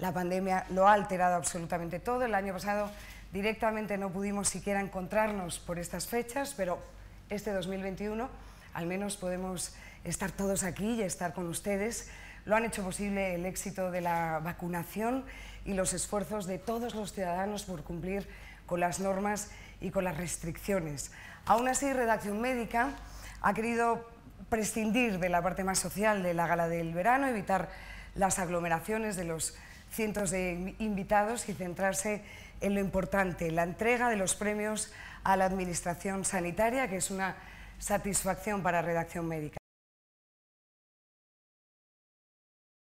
La pandemia lo ha alterado absolutamente todo. El año pasado directamente no pudimos siquiera encontrarnos por estas fechas, pero este 2021 al menos podemos estar todos aquí y estar con ustedes. Lo han hecho posible el éxito de la vacunación y los esfuerzos de todos los ciudadanos por cumplir con las normas y con las restricciones. Aún así, Redacción Médica ha querido prescindir de la parte más social de la gala del verano, evitar las aglomeraciones de los cientos de invitados y centrarse en lo importante, la entrega de los premios a la Administración Sanitaria, que es una satisfacción para Redacción Médica.